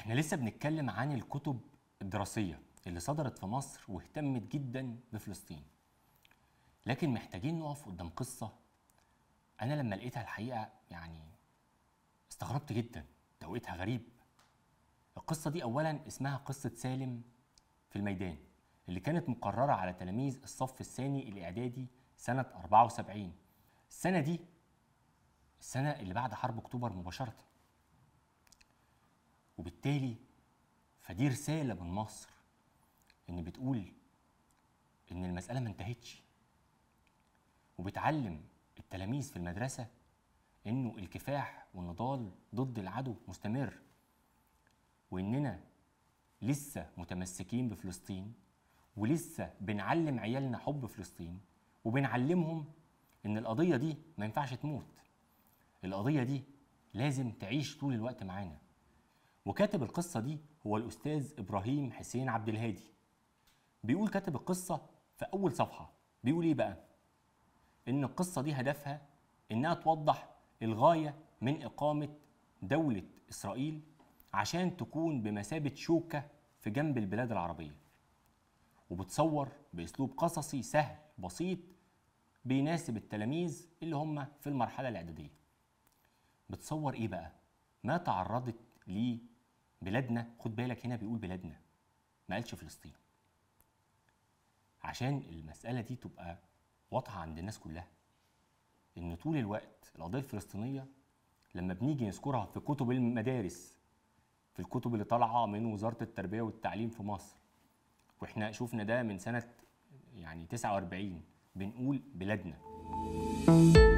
احنا لسه بنتكلم عن الكتب الدراسيه اللي صدرت في مصر واهتمت جدا بفلسطين لكن محتاجين نقف قدام قصه انا لما لقيتها الحقيقه يعني استغربت جدا توقيتها غريب القصه دي اولا اسمها قصه سالم في الميدان اللي كانت مقرره على تلاميذ الصف الثاني الاعدادي سنه 74 السنه دي السنه اللي بعد حرب اكتوبر مباشره وبالتالي فدي رساله من مصر ان بتقول ان المساله ما انتهتش وبتعلم التلاميذ في المدرسه انه الكفاح والنضال ضد العدو مستمر واننا لسه متمسكين بفلسطين ولسه بنعلم عيالنا حب فلسطين وبنعلمهم ان القضيه دي ما ينفعش تموت القضيه دي لازم تعيش طول الوقت معانا وكاتب القصة دي هو الأستاذ إبراهيم حسين عبد الهادي بيقول كاتب القصة في أول صفحة بيقول إيه بقى؟ إن القصة دي هدفها إنها توضح الغاية من إقامة دولة إسرائيل عشان تكون بمثابة شوكة في جنب البلاد العربية وبتصور بأسلوب قصصي سهل بسيط بيناسب التلاميذ اللي هم في المرحلة الإعدادية بتصور إيه بقى؟ ما تعرضت لبلادنا خد بالك هنا بيقول بلادنا ما قالش فلسطين عشان المسألة دي تبقى واضحة عند الناس كلها إن طول الوقت القضية الفلسطينية لما بنيجي نذكرها في كتب المدارس في الكتب اللي طالعة من وزارة التربية والتعليم في مصر وإحنا شفنا ده من سنة يعني 49 بنقول بلادنا